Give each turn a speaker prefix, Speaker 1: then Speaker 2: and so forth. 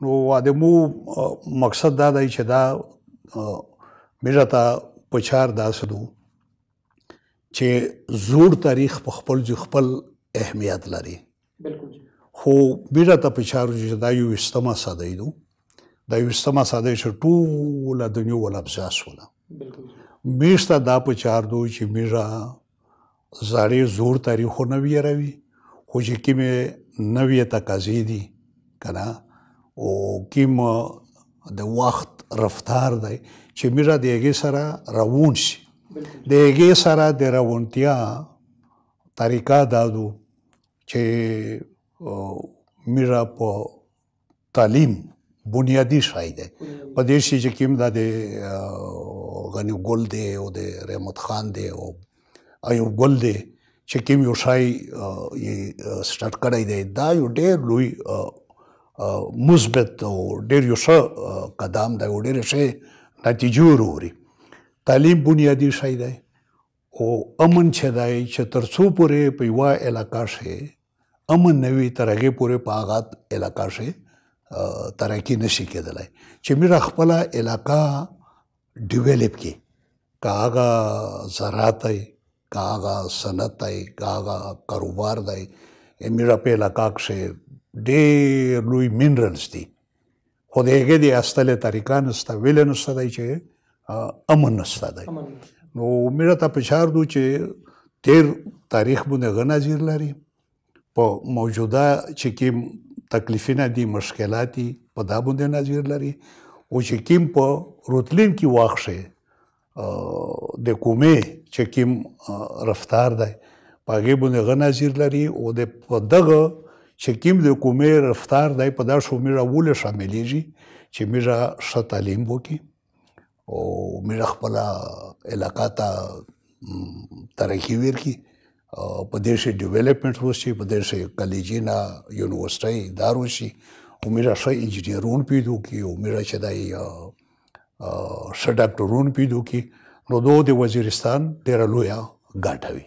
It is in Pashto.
Speaker 1: نو وادمو مقصد دا دی چې دا میرا ته پچار داسدو چې زوړ تاریخ په خپل جو خپل اهمیت لري بالکل خو بیره ته پچارو چې دا یو استما ساده ایدو دا یو استما ساده چې ټول د نړۍ ول ابزاس ولا بالکل میشتا دا پچار دو چې میرا زاري زوړ تاریخ نه ویروي خو چې کې مې نوې تقاضې دي کنه او کوم د وخت رفتار دی چې موږ د هغه سره روان شي د هغه سره د روانتیا طریقا دادو چې موږ په تعلیم بنیادی شای دی په دې شي چې کوم د غنی ګل دی او د رحمت خان دی او ایوب ګل دی چې کوم یو شای یې سٹارټ کړی دی دا یو ډېر لوی مثبت او ډېر یو ښه قدم دی او ډېر ښه نتیجه وروړي تعلیم بنیادی شی دی او امن چې دی چې تر څو پورې په یو علاقہ شي امن نوي ترغه پورې پاغات علاقہ شي ترقی نشي کېدلای چې میرا خپل علاقہ ډیولپ کې کاغه زراعت دی کاغه صنعت دی کاغه کاروبار دی میرا په علاقہ کې ډېر لوی منرلز دي خو د هغه د اصله طریقه نشته ویل نشته دی چې امن نشته دی نو مېره ته پشار دو چې تیر تاریخ باندې غنا زیر لري په موجوده چې کوم تکلیفونه دي مشکلات دي په دا باندې نظر لري او چې کوم په روتلین کې واخشه د کومې چې کوم رفتار دی په هغه باندې غنا زیر لري او د دغه چې کوم د کومې رفتار دای په داسو میرا وله شاملېږي چې میرا ښه تعلیم وکي او میرا خپل علاقې ته ترقی ورکي په دې شي ډیولپمنټ وشي په دې شي کالجینا یونیورسيټي دارو شي او میرا ښه انجینرون پیدو کی او میرا چې دای ښه ډاکټرون پیدو کی نو دوه د وزیرستان ډیر لویا ګټوي